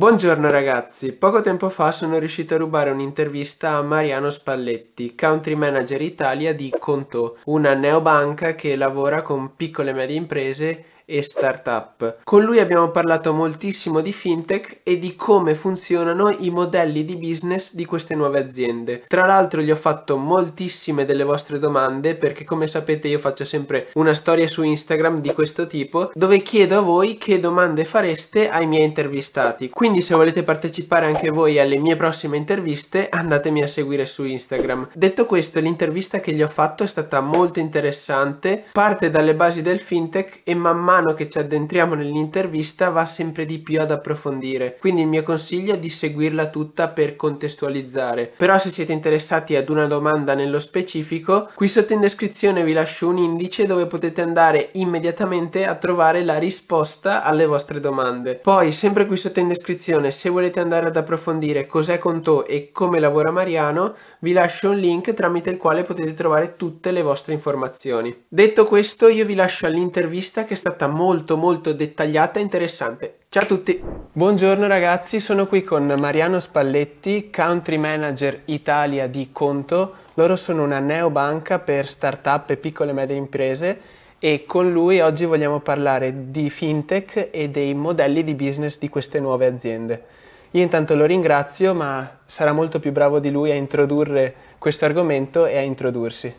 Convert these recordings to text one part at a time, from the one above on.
Buongiorno ragazzi, poco tempo fa sono riuscito a rubare un'intervista a Mariano Spalletti, country manager Italia di Conto, una neobanca che lavora con piccole e medie imprese e startup. Con lui abbiamo parlato moltissimo di fintech e di come funzionano i modelli di business di queste nuove aziende. Tra l'altro gli ho fatto moltissime delle vostre domande perché come sapete io faccio sempre una storia su Instagram di questo tipo dove chiedo a voi che domande fareste ai miei intervistati. Quindi se volete partecipare anche voi alle mie prossime interviste andatemi a seguire su Instagram. Detto questo l'intervista che gli ho fatto è stata molto interessante, parte dalle basi del fintech e man mano mano che ci addentriamo nell'intervista va sempre di più ad approfondire, quindi il mio consiglio è di seguirla tutta per contestualizzare. Però se siete interessati ad una domanda nello specifico, qui sotto in descrizione vi lascio un indice dove potete andare immediatamente a trovare la risposta alle vostre domande. Poi, sempre qui sotto in descrizione, se volete andare ad approfondire cos'è Conto e come lavora Mariano, vi lascio un link tramite il quale potete trovare tutte le vostre informazioni. Detto questo, io vi lascio all'intervista che è stata molto molto dettagliata e interessante. Ciao a tutti! Buongiorno ragazzi, sono qui con Mariano Spalletti, Country Manager Italia di Conto. Loro sono una neobanca per startup e piccole e medie imprese e con lui oggi vogliamo parlare di fintech e dei modelli di business di queste nuove aziende. Io intanto lo ringrazio, ma sarà molto più bravo di lui a introdurre questo argomento e a introdursi.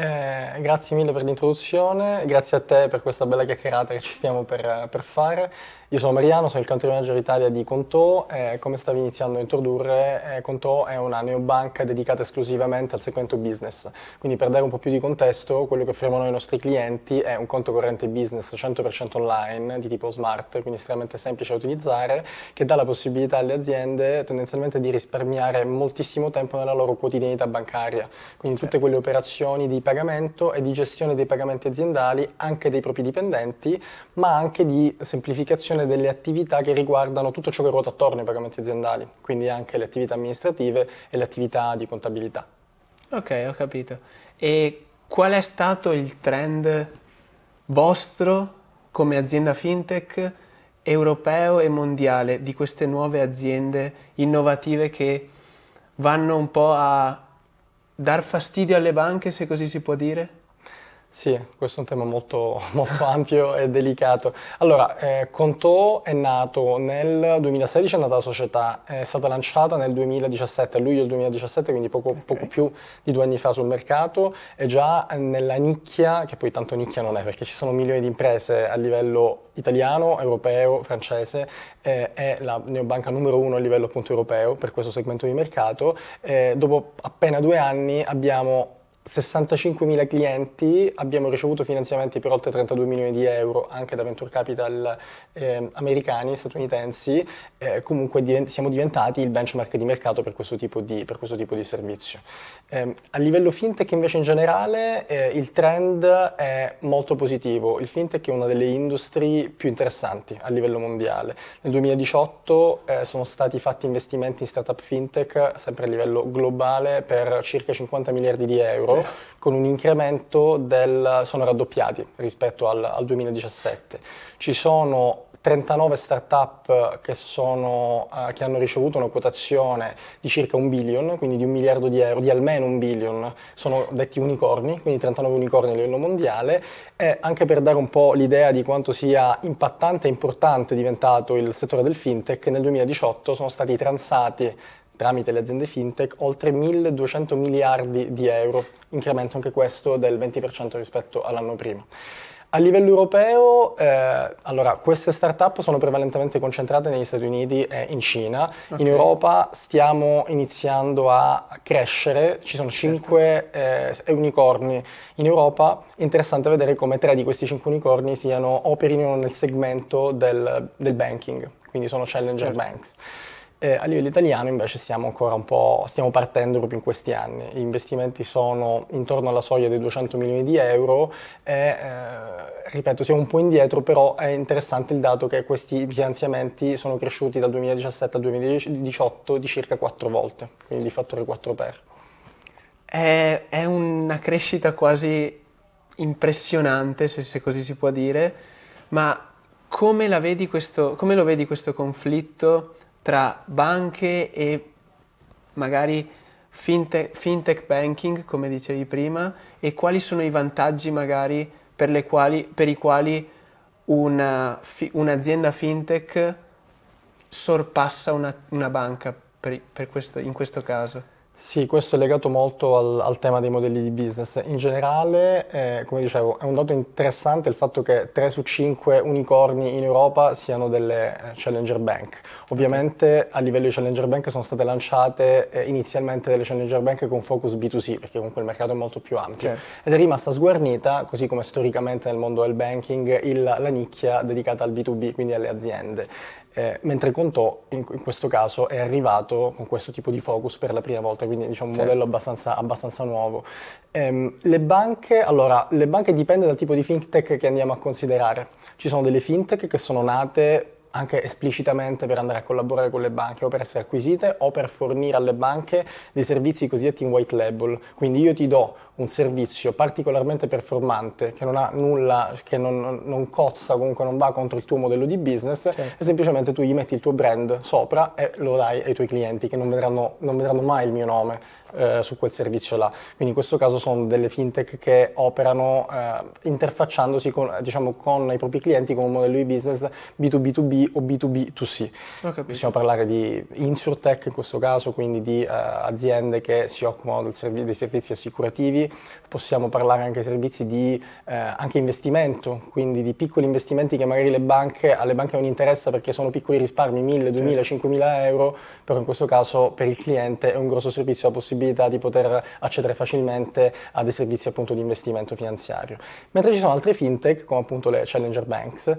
Eh, grazie mille per l'introduzione, grazie a te per questa bella chiacchierata che ci stiamo per, per fare. Io sono Mariano, sono il country manager Italia di Conto. e come stavi iniziando a introdurre, eh, Contò è una neobanca dedicata esclusivamente al segmento business. Quindi per dare un po' più di contesto, quello che offriamo noi ai nostri clienti è un conto corrente business 100% online di tipo smart, quindi estremamente semplice da utilizzare, che dà la possibilità alle aziende tendenzialmente di risparmiare moltissimo tempo nella loro quotidianità bancaria. Quindi tutte quelle operazioni di pagamento e di gestione dei pagamenti aziendali anche dei propri dipendenti, ma anche di semplificazione gestione delle attività che riguardano tutto ciò che ruota attorno ai pagamenti aziendali, quindi anche le attività amministrative e le attività di contabilità. Ok, ho capito. E qual è stato il trend vostro come azienda fintech europeo e mondiale di queste nuove aziende innovative che vanno un po' a dar fastidio alle banche, se così si può dire? Sì, questo è un tema molto, molto ampio e delicato. Allora, eh, Conto è nato nel 2016, è nata la società, è stata lanciata nel 2017, a luglio del 2017, quindi poco, okay. poco, più di due anni fa sul mercato, è già nella nicchia, che poi tanto nicchia non è, perché ci sono milioni di imprese a livello italiano, europeo, francese, eh, è la neobanca numero uno a livello appunto europeo per questo segmento di mercato. Eh, dopo appena due anni abbiamo 65.000 clienti, abbiamo ricevuto finanziamenti per oltre 32 milioni di euro anche da venture capital eh, americani, statunitensi, eh, comunque divent- siamo diventati il benchmark di mercato per questo tipo di, questo tipo di servizio. Eh, a livello fintech invece in generale eh, il trend è molto positivo, il fintech è una delle industrie più interessanti a livello mondiale. Nel 2018 eh, sono stati fatti investimenti in startup fintech, sempre a livello globale, per circa 50 miliardi di euro con un incremento del... sono raddoppiati rispetto al, al 2017. Ci sono 39 start-up che, sono, uh, che, hanno ricevuto una quotazione di circa un billion, quindi di un miliardo di euro, di almeno un billion, sono detti unicorni, quindi 39 unicorni a livello mondiale, e anche per dare un po' l'idea di quanto sia impattante e importante diventato il settore del fintech, nel 2018 sono stati transati tramite le aziende fintech oltre 1.200 miliardi di euro, incremento anche questo del 20% rispetto all'anno prima. A livello europeo, eh, allora, queste start-up sono prevalentemente concentrate negli Stati Uniti e in Cina. Okay. In Europa stiamo iniziando a crescere, ci sono 5 certo. eh, unicorni in Europa. Interessante vedere come 3 di questi 5 unicorni siano, operino nel segmento del, del banking, quindi sono challenger certo. banks. Eh, a livello italiano invece stiamo ancora un po', stiamo partendo proprio in questi anni, gli investimenti sono intorno alla soglia dei 200 milioni di euro e eh, ripeto siamo un po' indietro però è interessante il dato che questi finanziamenti sono cresciuti dal 2017 al 2018 di circa 4 volte, quindi di fattore 4 per. È, è una crescita quasi impressionante se, se così si può dire, ma come, vedi questo, come lo vedi questo conflitto? tra banche e magari fintech, fintech banking, come dicevi prima, e quali sono i vantaggi magari per, quali, per i quali una, un'azienda fintech sorpassa una, una banca per, per questo, in questo caso? Sì, questo è legato molto al, al, tema dei modelli di business. In generale, eh, come dicevo, è un dato interessante il fatto che 3 su 5 unicorni in Europa siano delle eh, challenger bank. Ovviamente a livello di challenger bank sono state lanciate eh, inizialmente delle challenger bank con focus B2C, perché comunque il mercato è molto più ampio. Certo. Ed è rimasta sguarnita, così come storicamente nel mondo del banking, il, la nicchia dedicata al B2B, quindi alle aziende. Eh, mentre Contò in, in, questo caso è arrivato con questo tipo di focus per la prima volta, quindi diciamo un certo. modello abbastanza, abbastanza nuovo. Eh, le banche, allora, le banche dipende dal tipo di fintech che andiamo a considerare. Ci sono delle fintech che sono nate anche esplicitamente per andare a collaborare con le banche o per essere acquisite o per fornire alle banche dei servizi cosiddetti in white label. Quindi io ti do un servizio particolarmente performante che non ha nulla, che non, non cozza, comunque non va contro il tuo modello di business sì. e semplicemente tu gli metti il tuo brand sopra e lo dai ai tuoi clienti che non vedranno, non vedranno mai il mio nome eh, su quel servizio là. Quindi in questo caso sono delle fintech che operano eh, interfacciandosi con, diciamo, con i propri clienti con un modello di business B2B2B o B2B2C. Possiamo parlare di insurtech in questo caso, quindi di uh, aziende che si occupano servi- dei servizi assicurativi, possiamo parlare anche di servizi di uh, anche investimento, quindi di piccoli investimenti che magari le banche, alle banche non interessa perché sono piccoli risparmi, 1000, 2000, 5000 euro, però in questo caso per il cliente è un grosso servizio la possibilità di poter accedere facilmente a dei servizi appunto di investimento finanziario. Mentre ci sono altre fintech come appunto le challenger banks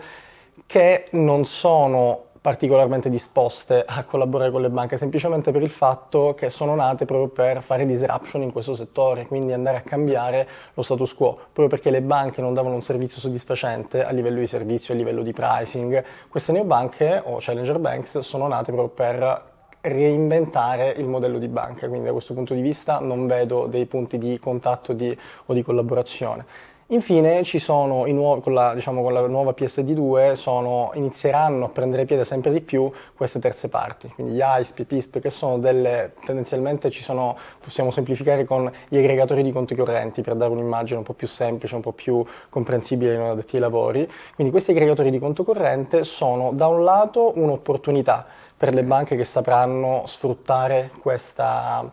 che non sono particolarmente disposte a collaborare con le banche, semplicemente per il fatto che sono nate proprio per fare disruption in questo settore, quindi andare a cambiare lo status quo, proprio perché le banche non davano un servizio soddisfacente a livello di servizio, a livello di pricing. Queste neobanche o challenger banks sono nate proprio per reinventare il modello di banca, quindi da questo punto di vista non vedo dei punti di contatto di, o di collaborazione. Infine ci sono nuovi, con, la, diciamo, con, la, nuova PSD2 sono, inizieranno a prendere piede sempre di più queste terze parti, quindi gli ISP, PISP che sono delle, tendenzialmente ci sono, possiamo semplificare con gli aggregatori di conti correnti per dare un'immagine un po' più semplice, un po' più comprensibile ai non addetti ai lavori. Quindi questi aggregatori di conto corrente sono da un lato un'opportunità per le banche che sapranno sfruttare questa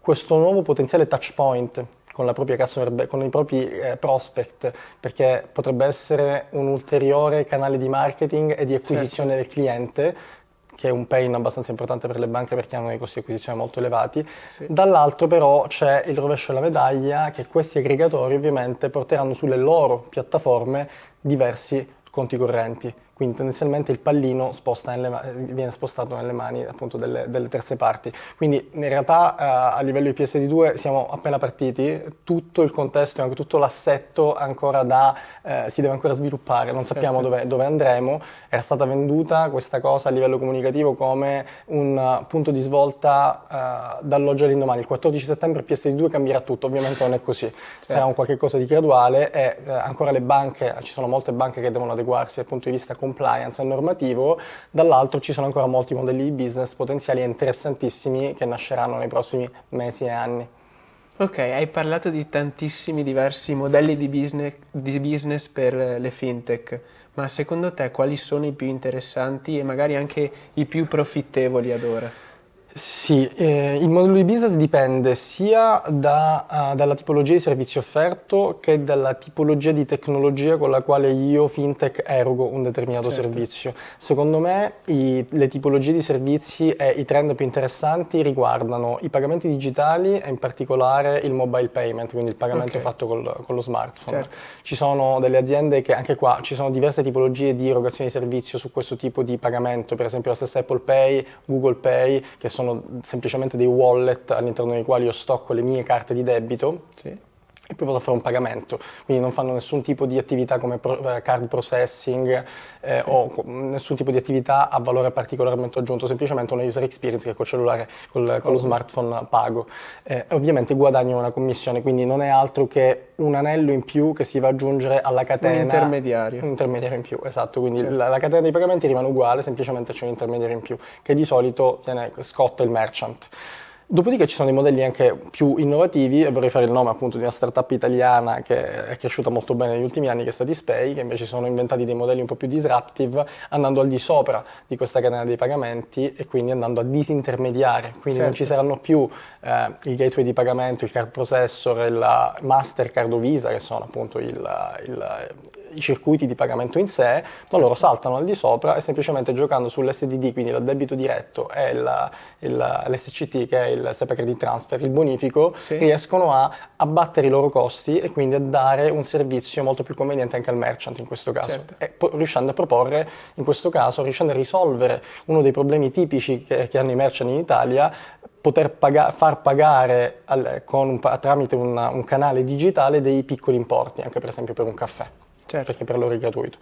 questo nuovo potenziale touch point con la propria customer, con i propri eh, prospect, perché potrebbe essere un ulteriore canale di marketing e di certo. acquisizione certo. del cliente che è un pain abbastanza importante per le banche perché hanno dei costi di acquisizione molto elevati. Sì. Dall'altro però c'è il rovescio della medaglia che questi aggregatori ovviamente porteranno sulle loro piattaforme diversi conti correnti quindi tendenzialmente il pallino nelle, viene spostato nelle mani appunto delle, delle terze parti. Quindi in realtà eh, a livello di PSD2 siamo appena partiti, tutto il contesto e anche tutto l'assetto ancora da, eh, si deve ancora sviluppare, non sappiamo certo. dove, dove, andremo, era stata venduta questa cosa a livello comunicativo come un punto di svolta eh, dall'oggi all'indomani, il 14 settembre PSD2 cambierà tutto, ovviamente non è così, certo. sarà un qualche cosa di graduale e eh, ancora le banche, ci sono molte banche che devono adeguarsi dal punto di vista comunicativo, compliance al normativo, dall'altro ci sono ancora molti modelli di business potenziali interessantissimi che nasceranno nei prossimi mesi e anni. Ok, hai parlato di tantissimi diversi modelli di business, di business, per le fintech, ma secondo te quali sono i più interessanti e magari anche i più profittevoli ad ora? Sì, eh, il modello di business dipende sia da, uh, dalla tipologia di servizio offerto che dalla tipologia di tecnologia con la quale io fintech erogo un determinato certo. servizio. Secondo me i, le tipologie di servizi e i trend più interessanti riguardano i pagamenti digitali e in particolare il mobile payment, quindi il pagamento okay. fatto col, con lo smartphone. Certo. Ci sono delle aziende che anche qua ci sono diverse tipologie di erogazione di servizio su questo tipo di pagamento, per esempio la stessa Apple Pay, Google Pay, che sono sono semplicemente dei wallet all'interno dei quali io stocco le mie carte di debito. Sì e poi vado a fare un pagamento, quindi non fanno nessun tipo di attività come eh, card processing eh, sì. o nessun tipo di attività a valore particolarmente aggiunto, semplicemente una user experience che col cellulare, col, con lo smartphone pago. Eh, ovviamente guadagno una commissione, quindi non è altro che un anello in più che si va ad aggiungere alla catena. Un intermediario. Un intermediario in più, esatto, quindi certo. la, la, catena dei pagamenti rimane uguale, semplicemente c'è un intermediario in più che di solito viene, eh, scotta il merchant. Dopodiché ci sono dei modelli anche più innovativi e vorrei fare il nome appunto di una startup italiana che è cresciuta molto bene negli ultimi anni che è Satispay, che invece sono inventati dei modelli un po' più disruptive andando al di sopra di questa catena dei pagamenti e quindi andando a disintermediare, quindi certo. non ci certo. saranno più eh, il gateway di pagamento, il card processor, il Mastercard o Visa che sono appunto il, il, i circuiti di pagamento in sé, ma loro certo. saltano al di sopra e semplicemente giocando sull'SDD, quindi l'addebito diretto e il, l'SCT che è il il SEPA Credit Transfer, il bonifico, sì. riescono a abbattere i loro costi e quindi a dare un servizio molto più conveniente anche al merchant in questo caso, certo. e riuscendo a proporre, in questo caso, riuscendo a risolvere uno dei problemi tipici che, che hanno i merchant in Italia poter paga- far pagare al, un, tramite una, un canale digitale dei piccoli importi, anche per esempio per un caffè, certo. perché per loro è gratuito.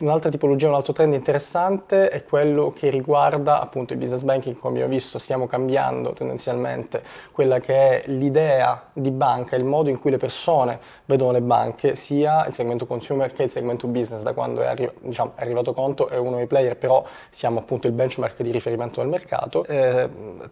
Un'altra tipologia, un altro trend interessante è quello che riguarda appunto il business banking, come abbiamo visto stiamo cambiando tendenzialmente quella che è l'idea di banca, il modo in cui le persone vedono le banche, sia il segmento consumer che il segmento business, da quando è, arri- diciamo, è arrivato conto è uno dei player, però siamo appunto il benchmark di riferimento del mercato. Eh,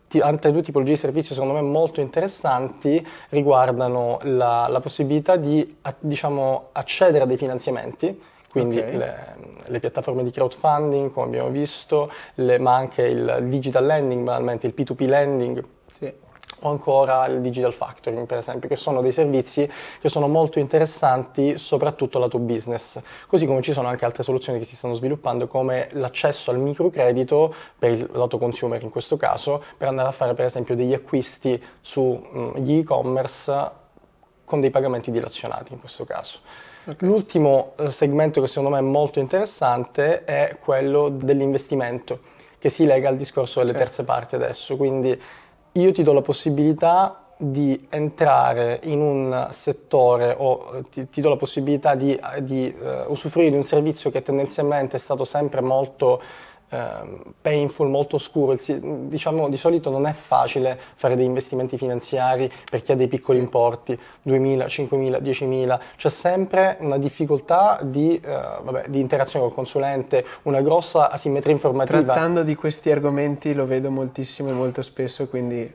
t- altre due tipologie di servizi secondo me molto interessanti riguardano la, la possibilità di a- diciamo, accedere a dei finanziamenti quindi okay. le, le, piattaforme di crowdfunding, come abbiamo visto, le, ma anche il digital lending, banalmente il P2P lending. Sì. O ancora il digital factoring, per esempio, che sono dei servizi che sono molto interessanti soprattutto lato business. Così come ci sono anche altre soluzioni che si stanno sviluppando, come l'accesso al microcredito per il lato consumer in questo caso, per andare a fare per esempio degli acquisti sugli mm, e-commerce con dei pagamenti dilazionati in questo caso. Okay. L'ultimo eh, segmento che secondo me è molto interessante è quello dell'investimento, che si lega al discorso delle certo. terze parti adesso. Quindi io ti do la possibilità di entrare in un settore o eh, ti, ti do la possibilità di, eh, di uh, usufruire di un servizio che tendenzialmente è stato sempre molto Ehm, painful, molto oscuro. Diciamo, di solito non è facile fare degli investimenti finanziari per chi ha dei piccoli importi, 2.000, 5.000, 10.000. C'è sempre una difficoltà di, eh, vabbè, di, interazione col consulente, una grossa asimmetria informativa. Trattando di questi argomenti lo vedo moltissimo e molto spesso, quindi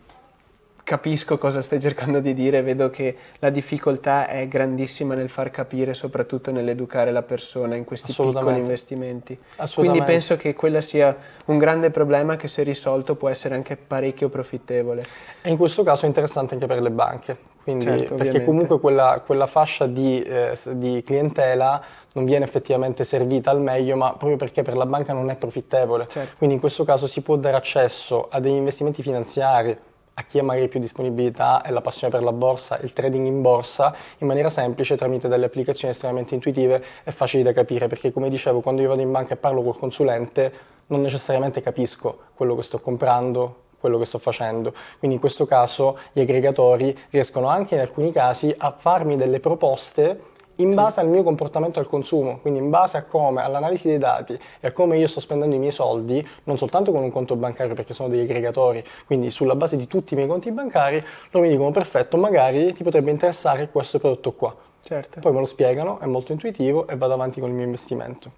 capisco cosa stai cercando di dire, vedo che la difficoltà è grandissima nel far capire, soprattutto nell'educare la persona in questi piccoli investimenti. Quindi penso che quella sia un grande problema che se risolto può essere anche parecchio profittevole. E in questo caso è interessante anche per le banche, quindi, certo, perché ovviamente. comunque quella, quella fascia di, eh, di, clientela non viene effettivamente servita al meglio, ma proprio perché per la banca non è profittevole. Certo. Quindi in questo caso si può dare accesso a degli investimenti finanziari a chi ha magari più disponibilità e la passione per la borsa, il trading in borsa, in maniera semplice tramite delle applicazioni estremamente intuitive e facili da capire, perché come dicevo, quando io vado in banca e parlo col consulente, non necessariamente capisco quello che sto comprando, quello che sto facendo. Quindi in questo caso gli aggregatori riescono anche in alcuni casi a farmi delle proposte in base sì. al mio comportamento al consumo, quindi in base a come, all'analisi dei dati e a come io sto spendendo i miei soldi, non soltanto con un conto bancario perché sono degli aggregatori, quindi sulla base di tutti i miei conti bancari, loro mi dicono perfetto, magari ti potrebbe interessare questo prodotto qua. Certo. Poi me lo spiegano, è molto intuitivo e vado avanti con il mio investimento.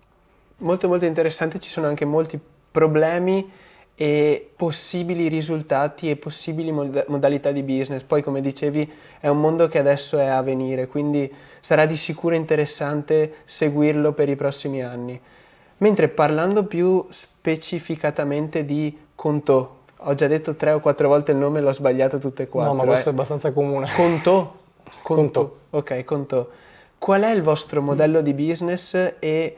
Molto molto interessante, ci sono anche molti problemi e possibili risultati e possibili modalità di business. Poi, come dicevi, è un mondo che adesso è a venire, quindi sarà di sicuro interessante seguirlo per i prossimi anni. Mentre parlando più specificatamente di Conto, ho già detto tre o quattro volte il nome, l'ho sbagliato tutte e quattro. No, ma questo eh. è abbastanza comune. Conto? Conto. Conto. Ok, Conto. Qual è il vostro modello di business e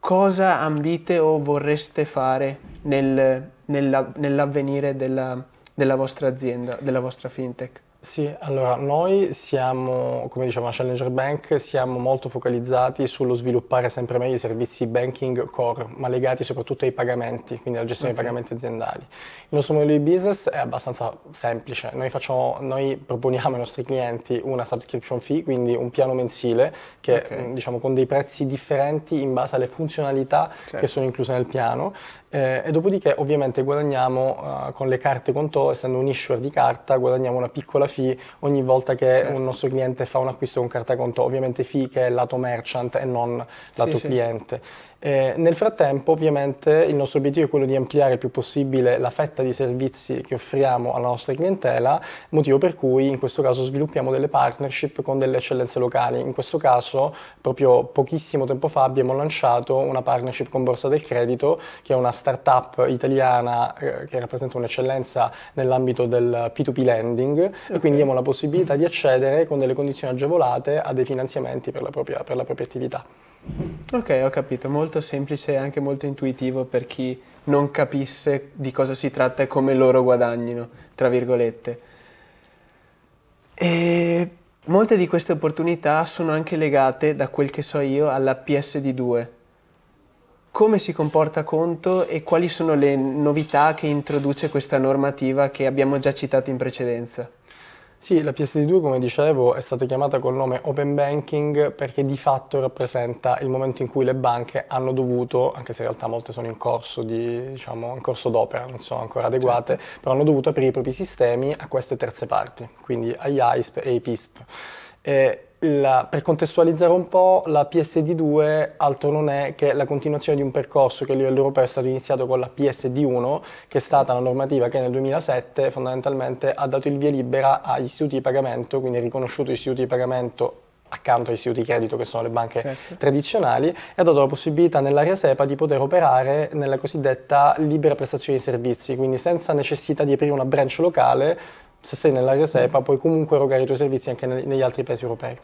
cosa ambite o vorreste fare nel, nella, nell'avvenire della, della vostra azienda, della vostra fintech? Sì, allora noi siamo, come diceva Challenger Bank, siamo molto focalizzati sullo sviluppare sempre meglio i servizi banking core, ma legati soprattutto ai pagamenti, quindi alla gestione okay. dei mm-hmm. pagamenti aziendali. Il nostro modello di business è abbastanza semplice, noi, facciamo, noi, proponiamo ai nostri clienti una subscription fee, quindi un piano mensile che okay. diciamo con dei prezzi differenti in base alle funzionalità certo. che sono incluse nel piano eh, e dopodiché ovviamente guadagniamo eh, con le carte conto, essendo un issuer di carta, guadagniamo una piccola fee ogni volta che certo. un nostro cliente fa un acquisto con carta conto, ovviamente fee che è lato merchant e non lato sì, cliente. Sì. Eh, nel frattempo ovviamente il nostro obiettivo è quello di ampliare il più possibile la fetta di servizi che offriamo alla nostra clientela, motivo per cui in questo caso sviluppiamo delle partnership con delle eccellenze locali. In questo caso proprio pochissimo tempo fa abbiamo lanciato una partnership con Borsa del Credito, che è una startup italiana eh, che rappresenta un'eccellenza nell'ambito del P2P lending okay. e quindi diamo la possibilità di accedere con delle condizioni agevolate a dei finanziamenti per la propria, per la propria attività. Ok, ho capito, molto semplice e anche molto intuitivo per chi non capisse di cosa si tratta e come loro guadagnino, tra virgolette. E molte di queste opportunità sono anche legate, da quel che so io, alla PSD2. Come si comporta conto e quali sono le novità che introduce questa normativa che abbiamo già citato in precedenza? Sì, la PSD2 come dicevo è stata chiamata col nome Open Banking perché di fatto rappresenta il momento in cui le banche hanno dovuto, anche se in realtà molte sono in corso, di, diciamo, in corso d'opera, non sono ancora adeguate, certo. però hanno dovuto aprire i propri sistemi a queste terze parti, quindi agli ISP e ai PISP. E la, per contestualizzare un po', la PSD2 altro non è che la continuazione di un percorso che a livello europeo è stato iniziato con la PSD1, che è stata la normativa che nel 2007 fondamentalmente ha dato il via libera agli istituti di pagamento, quindi ha riconosciuto gli istituti di pagamento accanto agli istituti di credito che sono le banche certo. tradizionali e ha dato la possibilità nell'area SEPA di poter operare nella cosiddetta libera prestazione di servizi, quindi senza necessità di aprire una branch locale se sei nell'area SEPA mm. puoi comunque erogare i tuoi servizi anche negli altri paesi europei.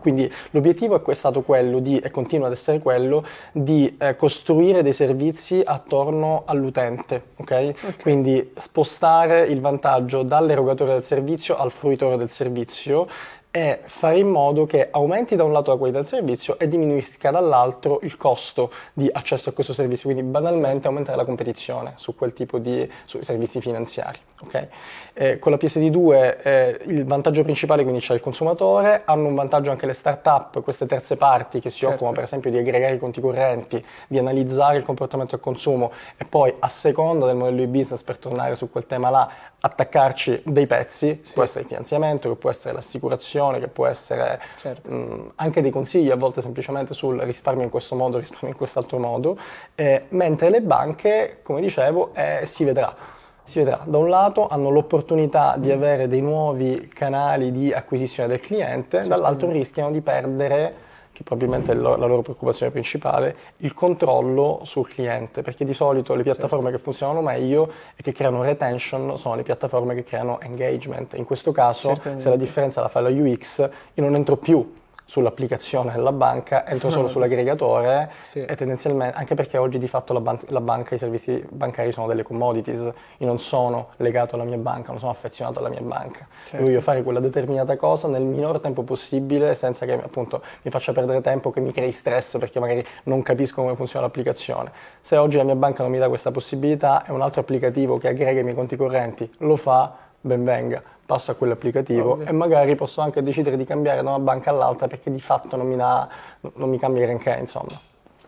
Quindi l'obiettivo è stato quello di, e continua ad essere quello, di eh, costruire dei servizi attorno all'utente, okay? ok? Quindi spostare il vantaggio dall'erogatore del servizio al fruitore del servizio e fare in modo che aumenti da un lato la qualità del servizio e diminuisca dall'altro il costo di accesso a questo servizio, quindi banalmente aumentare la competizione su quel tipo di servizi finanziari. ok? Eh, con la PSD2 eh, il vantaggio principale quindi c'è il consumatore, hanno un vantaggio anche le start-up, queste terze parti che si certo. occupano per esempio di aggregare i conti correnti, di analizzare il comportamento del consumo e poi a seconda del modello di business per tornare su quel tema là attaccarci dei pezzi, sì. può essere il finanziamento, che può essere l'assicurazione, che può essere certo. mh, mm, anche dei consigli a volte semplicemente sul risparmio in questo modo, risparmio in quest'altro modo, eh, mentre le banche, come dicevo, eh, si vedrà si vedrà, da un lato hanno l'opportunità di avere dei nuovi canali di acquisizione del cliente, certo. dall'altro rischiano di perdere, che probabilmente è la loro preoccupazione principale, il controllo sul cliente, perché di solito le certo. piattaforme che funzionano meglio e che creano retention sono le piattaforme che creano engagement. In questo caso, se la differenza la fa la UX, io non entro più sull'applicazione della banca, entro solo sull'aggregatore sì. e tendenzialmente, anche perché oggi di fatto la, ban- la, banca, i servizi bancari sono delle commodities, io non sono legato alla mia banca, non sono affezionato alla mia banca, certo. voglio fare quella determinata cosa nel minor tempo possibile senza che appunto mi faccia perdere tempo, che mi crei stress perché magari non capisco come funziona l'applicazione. Se oggi la mia banca non mi dà questa possibilità e un altro applicativo che aggrega i miei conti correnti lo fa, ben venga passo a quell'applicativo applicativo e magari posso anche decidere di cambiare da una banca all'altra perché di fatto non mi, da, non mi cambia granché, insomma.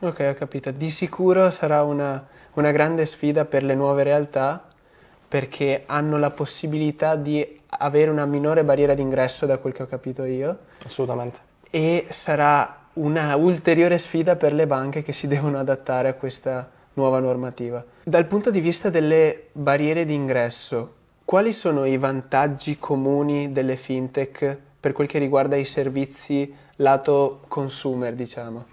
Ok, ho capito. Di sicuro sarà una, una grande sfida per le nuove realtà perché hanno la possibilità di avere una minore barriera d'ingresso da quel che ho capito io. Assolutamente. E sarà una ulteriore sfida per le banche che si devono adattare a questa nuova normativa. Dal punto di vista delle barriere d'ingresso, quali sono i vantaggi comuni delle fintech per quel che riguarda i servizi lato consumer, diciamo?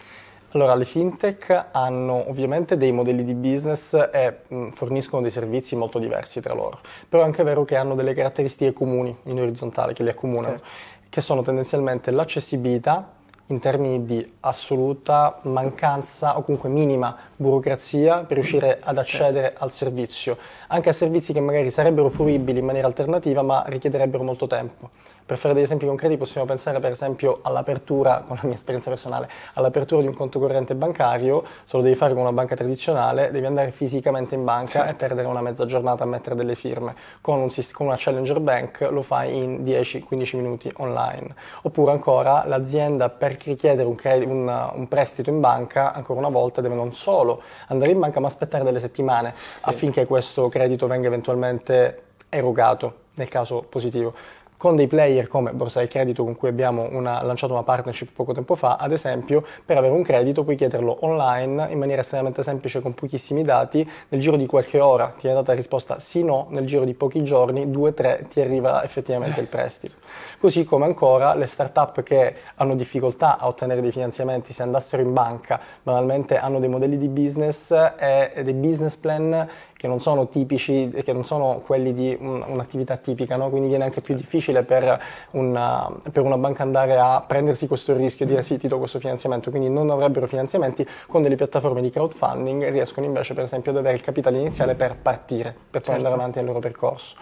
Allora, le fintech hanno ovviamente dei modelli di business e mh, forniscono dei servizi molto diversi tra loro, però è anche vero che hanno delle caratteristiche comuni in orizzontale che le accomunano, certo. che sono tendenzialmente l'accessibilità in termini di assoluta mancanza o comunque minima burocrazia per riuscire ad certo. accedere certo. al servizio, anche a servizi che magari sarebbero fruibili in maniera alternativa ma richiederebbero molto tempo. Per fare degli esempi concreti possiamo pensare per esempio all'apertura, con la mia esperienza personale, all'apertura di un conto corrente bancario, se lo devi fare con una banca tradizionale, devi andare fisicamente in banca sì. Certo. e perdere una mezza giornata a mettere delle firme. Con, un, con una Challenger Bank lo fai in 10-15 minuti online. Oppure ancora l'azienda per richiedere un, credito, un, un, prestito in banca, ancora una volta deve non solo andare in banca ma aspettare delle settimane sì. affinché questo credito credito venga eventualmente erogato nel caso positivo. Con dei player come Borsa del Credito con cui abbiamo una, lanciato una partnership poco tempo fa, ad esempio, per avere un credito puoi chiederlo online in maniera estremamente semplice con pochissimi dati, nel giro di qualche ora ti viene data la risposta sì no, nel giro di pochi giorni, due o tre, ti arriva effettivamente il prestito. Così come ancora le start-up che hanno difficoltà a ottenere dei finanziamenti, se andassero in banca, banalmente hanno dei modelli di business e eh, dei business plan che non sono tipici, che non sono quelli di un'attività tipica, no? quindi viene anche più certo. difficile per una, per una, banca andare a prendersi questo rischio e dire sì ti do questo finanziamento, quindi non avrebbero finanziamenti, con delle piattaforme di crowdfunding riescono invece per esempio ad avere il capitale iniziale per partire, per poi certo. andare avanti nel loro percorso.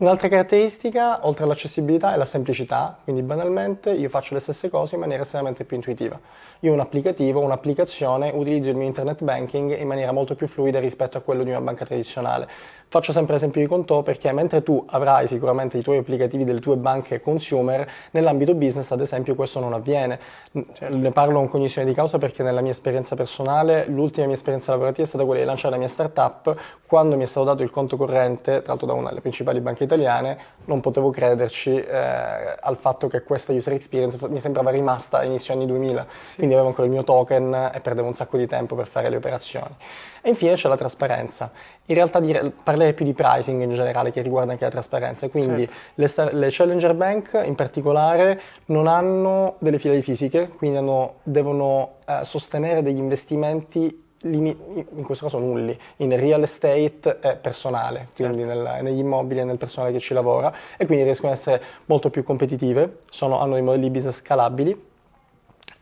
Un'altra caratteristica, oltre all'accessibilità, è la semplicità, quindi banalmente io faccio le stesse cose in maniera estremamente più intuitiva. Io ho un applicativo, un'applicazione, utilizzo il mio internet banking in maniera molto più fluida rispetto a quello di una banca tradizionale. Faccio sempre l'esempio di Conto perché mentre tu avrai sicuramente i tuoi applicativi delle tue banche consumer, nell'ambito business ad esempio questo non avviene. Certo. Ne parlo con cognizione di causa perché nella mia esperienza personale, l'ultima mia esperienza lavorativa è stata quella di lanciare la mia startup quando mi è stato dato il conto corrente, tra l'altro da una delle principali banche italiane, non potevo crederci eh, al fatto che questa user experience mi sembrava rimasta a inizio anni 2000, sì. quindi avevo ancora il mio token e perdevo un sacco di tempo per fare le operazioni. E infine c'è la trasparenza. In realtà dire, parlerei più di pricing in generale che riguarda anche la trasparenza, quindi certo. le, le, Challenger Bank in particolare non hanno delle filiali fisiche, quindi hanno, devono eh, sostenere degli investimenti in questo caso nulli, in real estate è personale, quindi certo. nel, negli immobili e nel personale che ci lavora e quindi riescono ad essere molto più competitive, sono, hanno dei modelli business scalabili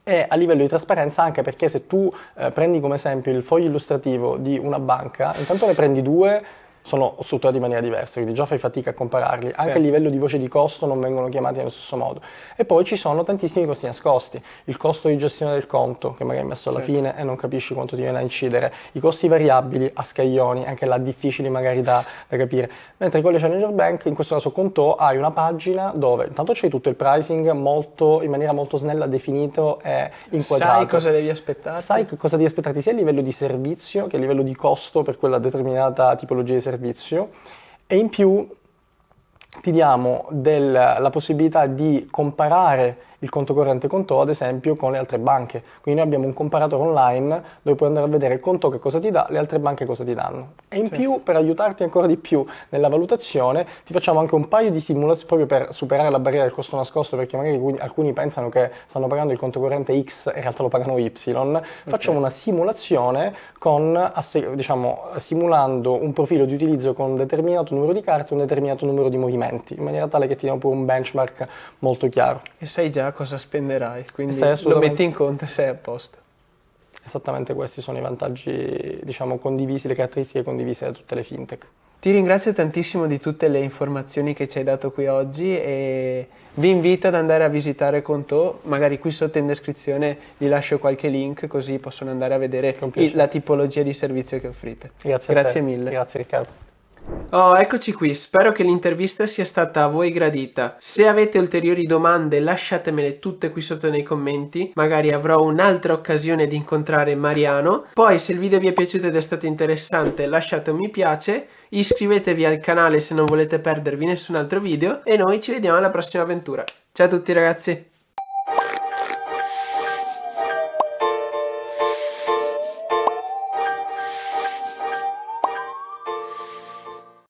e a livello di trasparenza anche perché se tu eh, prendi come esempio il foglio illustrativo di una banca, intanto ne prendi due sono strutturati in maniera diversa, quindi già fai fatica a compararli, anche certo. a livello di voce di costo non vengono chiamati nello stesso modo. E poi ci sono tantissimi costi nascosti, il costo di gestione del conto che magari hai messo alla certo. fine e non capisci quanto ti viene a incidere, i costi variabili a scaglioni, anche là difficili magari da, da capire, mentre con le Challenger Bank in questo caso con To hai una pagina dove intanto c'è tutto il pricing molto, in maniera molto snella definito e inquadrato. Sai cosa devi aspettare? Sai cosa devi aspettarti sia a livello di servizio che a livello di costo per quella determinata tipologia di servizio servizio e in più ti diamo del, la possibilità di comparare il conto corrente con ad esempio con le altre banche. Quindi noi abbiamo un comparatore online dove puoi andare a vedere il conto che cosa ti dà, le altre banche cosa ti danno. E in certo. più, per aiutarti ancora di più nella valutazione, ti facciamo anche un paio di simulazioni proprio per superare la barriera del costo nascosto, perché magari alcuni pensano che stanno pagando il conto corrente X e in realtà lo pagano Y. Facciamo una simulazione con, diciamo, simulando un profilo di utilizzo con un determinato numero di carte e un determinato numero di movimenti, in maniera tale che ti diamo pure un benchmark molto chiaro. E sei già idea cosa spenderai, quindi lo metti in conto e sei a posto. Esattamente questi sono i vantaggi, diciamo, condivisi, le caratteristiche condivise da tutte le fintech. Ti ringrazio tantissimo di tutte le informazioni che ci hai dato qui oggi e vi invito ad andare a visitare Conto, magari qui sotto in descrizione vi lascio qualche link così possono andare a vedere la tipologia di servizio che offrite. Grazie, Grazie mille. Grazie Riccardo. Oh, eccoci qui, spero che l'intervista sia stata a voi gradita. Se avete ulteriori domande lasciatemele tutte qui sotto nei commenti, magari avrò un'altra occasione di incontrare Mariano. Poi se il video vi è piaciuto ed è stato interessante lasciate un mi piace, iscrivetevi al canale se non volete perdervi nessun altro video e noi ci vediamo alla prossima avventura. Ciao a tutti ragazzi!